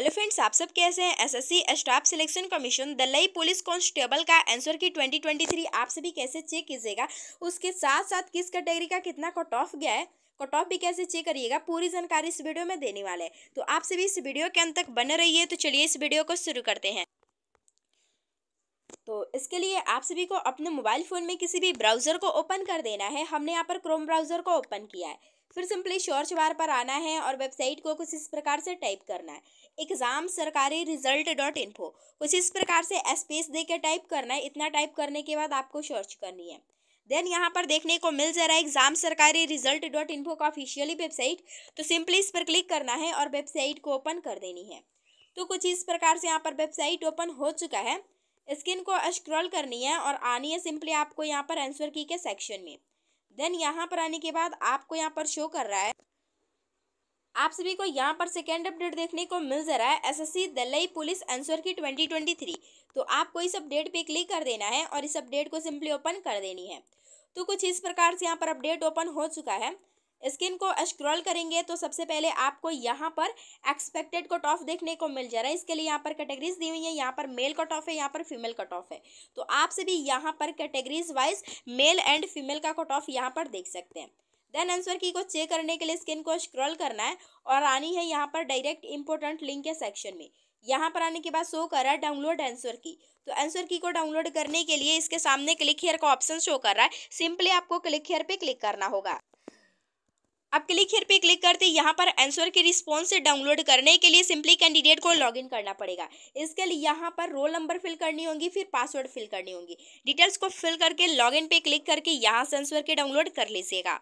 hello friends आप सब कैसे हैं SSC staff selection commission Delhi police constable का आंसर की 2023 आप सभी कैसे चेक कीजिएगा उसके साथ साथ किस कैटेगरी का कितना कट ऑफ गया है कट ऑफ भी कैसे चेक करिएगा पूरी जानकारी इस वीडियो में देने वाले हैं तो आप सभी इस वीडियो के अंत तक बने रहिए तो चलिए इस वीडियो को शुरू करते हैं तो इसके लिए आप सभी को अपने मोबाइल फ़ोन में किसी भी ब्राउज़र को ओपन कर देना है हमने यहाँ पर क्रोम ब्राउज़र को ओपन किया है फिर सिंपली शॉर्च बार पर आना है और वेबसाइट को कुछ इस प्रकार से टाइप करना है एग्ज़ाम सरकारी रिजल्ट डॉट इन्फो कुछ इस प्रकार से स्पेस दे के टाइप करना है इतना टाइप करने के बाद आपको शॉर्च करनी है देन यहाँ पर देखने को मिल जा रहा है एग्जाम सरकारी रिजल्ट डॉट इन्फो का ऑफिशियली वेबसाइट तो सिंपली इस पर क्लिक करना है और वेबसाइट को ओपन कर देनी है तो कुछ इस प्रकार से यहाँ पर वेबसाइट ओपन हो चुका है स्क्रीन को स्क्रॉल करनी है और आनी है सिंपली आपको यहाँ पर आंसर की के सेक्शन में देन यहाँ पर आने के बाद आपको यहाँ पर शो कर रहा है आप सभी को यहाँ पर सेकेंड अपडेट देखने को मिल जा रहा है SSC Delhi police answer key twenty twenty three तो आपको इस अपडेट पे क्लिक कर देना है और इस अपडेट को सिंपली ओपन कर देनी है तो कुछ इस प्रकार से यहाँ पर अपडेट ओपन हो चुका है स्किन को स्क्रॉल करेंगे तो सबसे पहले आपको यहाँ पर एक्सपेक्टेड कट ऑफ देखने को मिल जा रहा है इसके लिए यहाँ पर कैटेगरीज दी हुई है यहाँ पर मेल कट ऑफ है यहाँ पर फीमेल कट ऑफ है तो आपसे भी यहाँ पर categories wise male and female का कट ऑफ यहाँ पर देख सकते हैं देन आंसर की को चेक करने के लिए स्किन को स्क्रॉल करना है और आनी है यहाँ पर डायरेक्ट इंपॉर्टेंट लिंक के सेक्शन में यहाँ पर आने के बाद शो कर रहा है डाउनलोड आंसर की तो आंसर की को डाउनलोड करने के लिए इसके सामने क्लिक हेयर का ऑप्शन शो कर रहा है सिंपली आपको क्लिक हेयर पे क्लिक करना होगा अब क्लिक हेयर पे क्लिक करते यहाँ पर आंसर के रिस्पॉन्स डाउनलोड करने के लिए सिंपली कैंडिडेट को लॉगिन करना पड़ेगा इसके लिए यहाँ पर रोल नंबर फिल करनी होगी फिर पासवर्ड फिल करनी होगी डिटेल्स को फिल करके लॉगिन पे क्लिक करके यहाँ से आंसर के डाउनलोड कर लीजिएगा